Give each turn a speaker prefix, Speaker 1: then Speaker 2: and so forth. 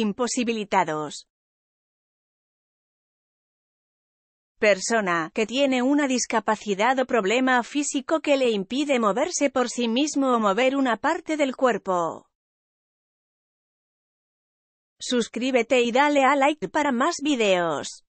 Speaker 1: imposibilitados. Persona que tiene una discapacidad o problema físico que le impide moverse por sí mismo o mover una parte del cuerpo. Suscríbete y dale a like para más videos.